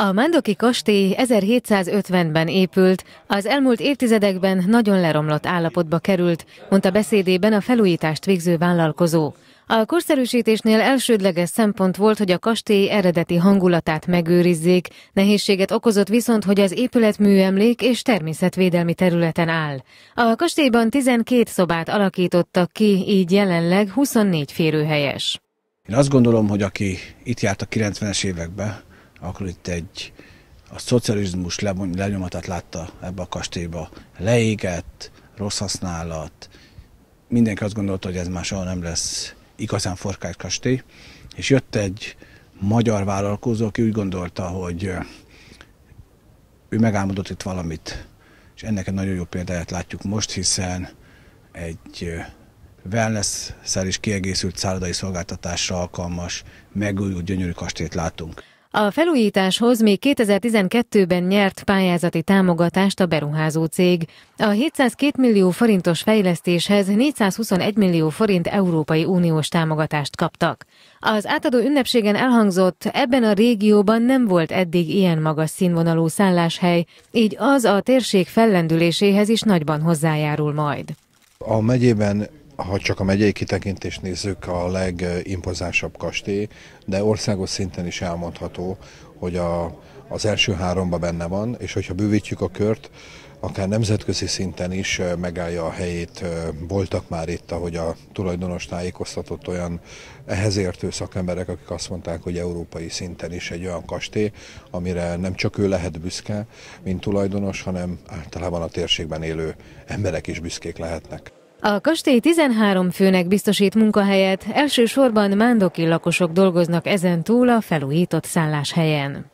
A Mándoki kastély 1750-ben épült, az elmúlt évtizedekben nagyon leromlott állapotba került, mondta beszédében a felújítást végző vállalkozó. A korszerűsítésnél elsődleges szempont volt, hogy a kastély eredeti hangulatát megőrizzék, nehézséget okozott viszont, hogy az épület műemlék és természetvédelmi területen áll. A kastélyban 12 szobát alakítottak ki, így jelenleg 24 férőhelyes. Én azt gondolom, hogy aki itt járt a 90-es években, akkor itt egy a szocializmus lenyomatát látta ebbe a kastélyba. Leégett, rossz használat, mindenki azt gondolta, hogy ez már soha nem lesz igazán forkált kastély, és jött egy magyar vállalkozó, aki úgy gondolta, hogy ő megálmodott itt valamit, és ennek egy nagyon jó példáját látjuk most, hiszen egy wellness-szel is kiegészült szállodai szolgáltatásra alkalmas, megújult gyönyörű kastélyt látunk. A felújításhoz még 2012-ben nyert pályázati támogatást a beruházó cég. A 702 millió forintos fejlesztéshez 421 millió forint Európai Uniós támogatást kaptak. Az átadó ünnepségen elhangzott, ebben a régióban nem volt eddig ilyen magas színvonalú szálláshely, így az a térség fellendüléséhez is nagyban hozzájárul majd. A megyében ha csak a megyei kitekintést nézzük, a legimpozánsabb kastély, de országos szinten is elmondható, hogy a, az első háromba benne van, és hogyha bővítjük a kört, akár nemzetközi szinten is megállja a helyét. Voltak már itt, ahogy a tulajdonos tájékoztatott olyan ehhez értő szakemberek, akik azt mondták, hogy európai szinten is egy olyan kastély, amire nem csak ő lehet büszke, mint tulajdonos, hanem általában a térségben élő emberek is büszkék lehetnek. A kastély 13 főnek biztosít munkahelyet, elsősorban mándoki lakosok dolgoznak ezen túl a felújított szálláshelyen.